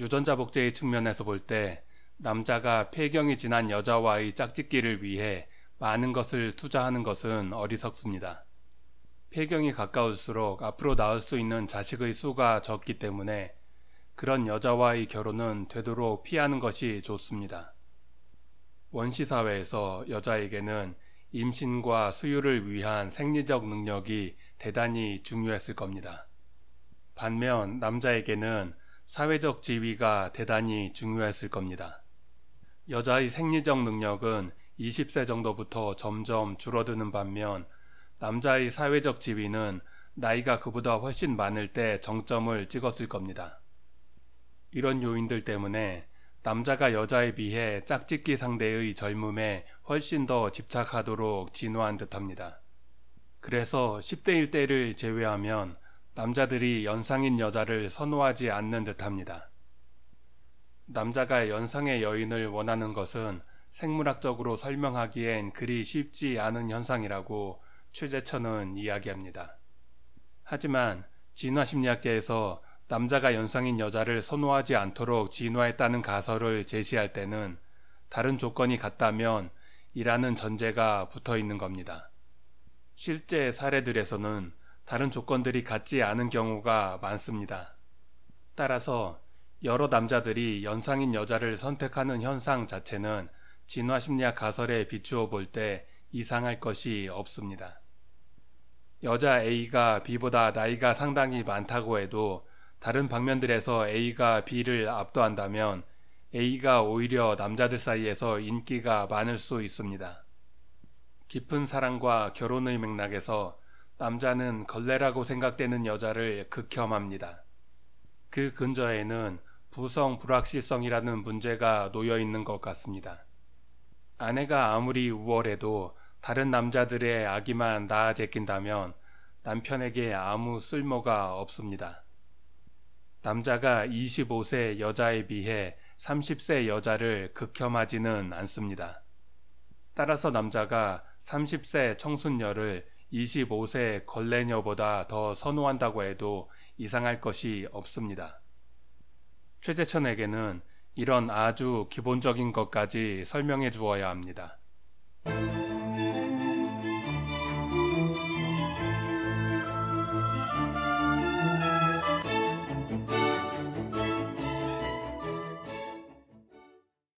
유전자 복제의 측면에서 볼 때 남자가 폐경이 지난 여자와의 짝짓기를 위해 많은 것을 투자하는 것은 어리석습니다. 폐경이 가까울수록 앞으로 낳을 수 있는 자식의 수가 적기 때문에 그런 여자와의 결혼은 되도록 피하는 것이 좋습니다. 원시사회에서 여자에게는 임신과 수유를 위한 생리적 능력이 대단히 중요했을 겁니다. 반면 남자에게는 사회적 지위가 대단히 중요했을 겁니다. 여자의 생리적 능력은 20세 정도부터 점점 줄어드는 반면 남자의 사회적 지위는 나이가 그보다 훨씬 많을 때 정점을 찍었을 겁니다. 이런 요인들 때문에 남자가 여자에 비해 짝짓기 상대의 젊음에 훨씬 더 집착하도록 진화한 듯합니다. 그래서 1 0대1대를 제외하면 남자들이 연상인 여자를 선호하지 않는 듯합니다. 남자가 연상의 여인을 원하는 것은 생물학적으로 설명하기엔 그리 쉽지 않은 현상이라고 최재천은 이야기합니다. 하지만 진화심리학계에서 남자가 연상인 여자를 선호하지 않도록 진화했다는 가설을 제시할 때는 다른 조건이 같다면 이라는 전제가 붙어 있는 겁니다. 실제 사례들에서는 다른 조건들이 같지 않은 경우가 많습니다. 따라서 여러 남자들이 연상인 여자를 선택하는 현상 자체는 진화심리학 가설에 비추어 볼 때 이상할 것이 없습니다. 여자 A가 B보다 나이가 상당히 많다고 해도 다른 방면들에서 A가 B를 압도한다면 A가 오히려 남자들 사이에서 인기가 많을 수 있습니다. 깊은 사랑과 결혼의 맥락에서 남자는 걸레라고 생각되는 여자를 극혐합니다. 그 근저에는 부성 불확실성이라는 문제가 놓여 있는 것 같습니다. 아내가 아무리 우월해도 다른 남자들의 아기만 낳아 제낀다면 남편에게 아무 쓸모가 없습니다. 남자가 25세 여자에 비해 30세 여자를 극혐하지는 않습니다. 따라서 남자가 30세 청순녀를 25세 걸레녀보다 더 선호한다고 해도 이상할 것이 없습니다. 최재천에게는 이런 아주 기본적인 것까지 설명해 주어야 합니다.